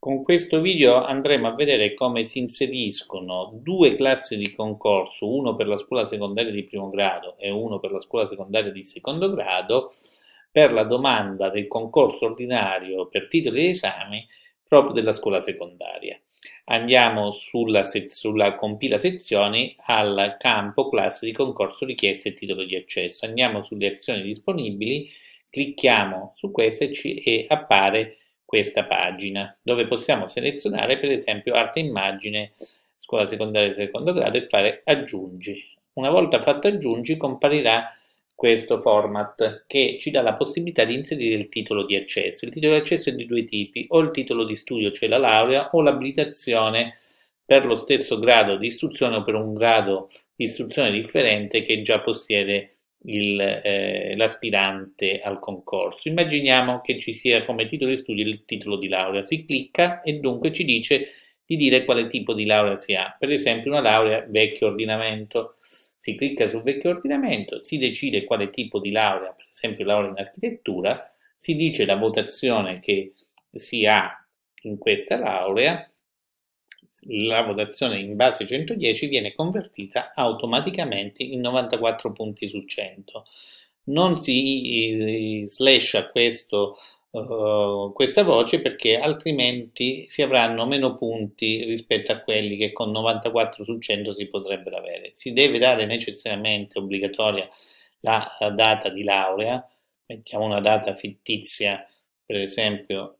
Con questo video andremo a vedere come si inseriscono due classi di concorso, uno per la scuola secondaria di primo grado e uno per la scuola secondaria di secondo grado, per la domanda del concorso ordinario per titoli di esame proprio della scuola secondaria. Andiamo sulla, se sulla compila sezioni al campo classe di concorso richieste e titolo di accesso. Andiamo sulle azioni disponibili, clicchiamo su queste e appare questa pagina, dove possiamo selezionare per esempio arte immagine, scuola secondaria di secondo grado e fare aggiungi. Una volta fatto aggiungi comparirà questo format che ci dà la possibilità di inserire il titolo di accesso. Il titolo di accesso è di due tipi, o il titolo di studio, cioè la laurea, o l'abilitazione per lo stesso grado di istruzione o per un grado di istruzione differente che già possiede il, eh, l'aspirante al concorso. Immaginiamo che ci sia come titolo di studio il titolo di laurea. Si clicca e dunque ci dice di dire quale tipo di laurea si ha. Per esempio una laurea vecchio ordinamento. Si clicca sul vecchio ordinamento, si decide quale tipo di laurea, per esempio laurea in architettura, si dice la votazione che si ha in questa laurea la votazione in base 110 viene convertita automaticamente in 94 punti su 100. Non si eh, slasha questo, uh, questa voce perché altrimenti si avranno meno punti rispetto a quelli che con 94 su 100 si potrebbero avere. Si deve dare necessariamente obbligatoria la data di laurea, mettiamo una data fittizia, per esempio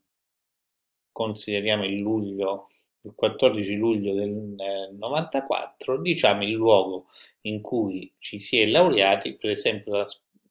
consideriamo il luglio il 14 luglio del 94 eh, diciamo il luogo in cui ci si è laureati, per esempio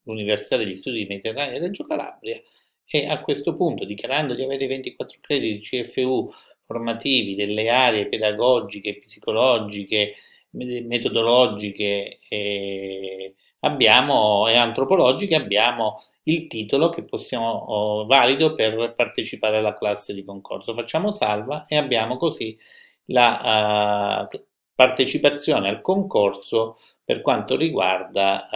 l'Università degli Studi Mediterranei Reggio Calabria, e a questo punto, dichiarando di avere 24 crediti CFU formativi delle aree pedagogiche, psicologiche, metodologiche, eh, abbiamo, e antropologiche, abbiamo il titolo che possiamo, oh, valido per partecipare alla classe di concorso. Facciamo salva e abbiamo così la uh, partecipazione al concorso per quanto riguarda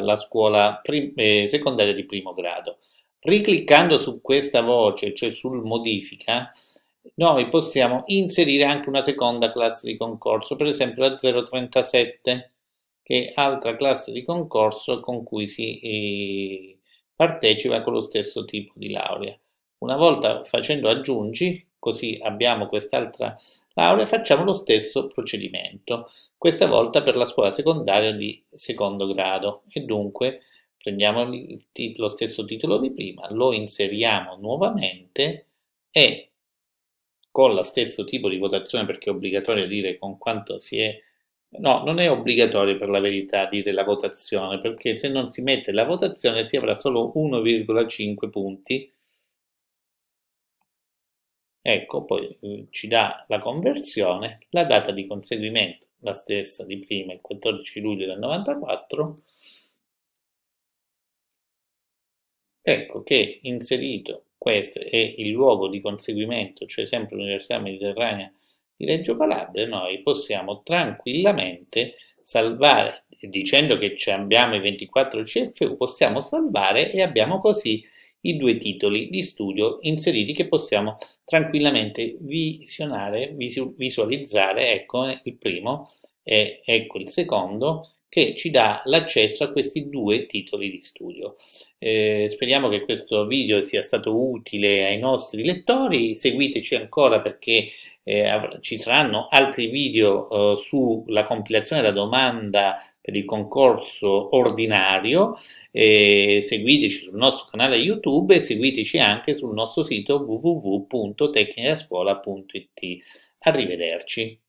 uh, la scuola eh, secondaria di primo grado. Ricliccando su questa voce, cioè sul modifica, noi possiamo inserire anche una seconda classe di concorso, per esempio la 037 che altra classe di concorso con cui si eh, partecipa con lo stesso tipo di laurea. Una volta facendo aggiungi, così abbiamo quest'altra laurea, facciamo lo stesso procedimento, questa volta per la scuola secondaria di secondo grado e dunque prendiamo titolo, lo stesso titolo di prima, lo inseriamo nuovamente e con lo stesso tipo di votazione perché è obbligatorio dire con quanto si è No, non è obbligatorio per la verità dire la votazione, perché se non si mette la votazione si avrà solo 1,5 punti. Ecco, poi eh, ci dà la conversione, la data di conseguimento, la stessa di prima, il 14 luglio del 94. Ecco che inserito questo è il luogo di conseguimento, cioè sempre l'Università Mediterranea di Reggio Calabria noi possiamo tranquillamente salvare, dicendo che abbiamo i 24 CFU, possiamo salvare e abbiamo così i due titoli di studio inseriti che possiamo tranquillamente visionare, visualizzare, ecco eh, il primo e ecco il secondo che ci dà l'accesso a questi due titoli di studio. Eh, speriamo che questo video sia stato utile ai nostri lettori, seguiteci ancora perché eh, ci saranno altri video eh, sulla compilazione della domanda per il concorso ordinario, eh, seguiteci sul nostro canale YouTube e seguiteci anche sul nostro sito www.tecnicascuola.it. Arrivederci.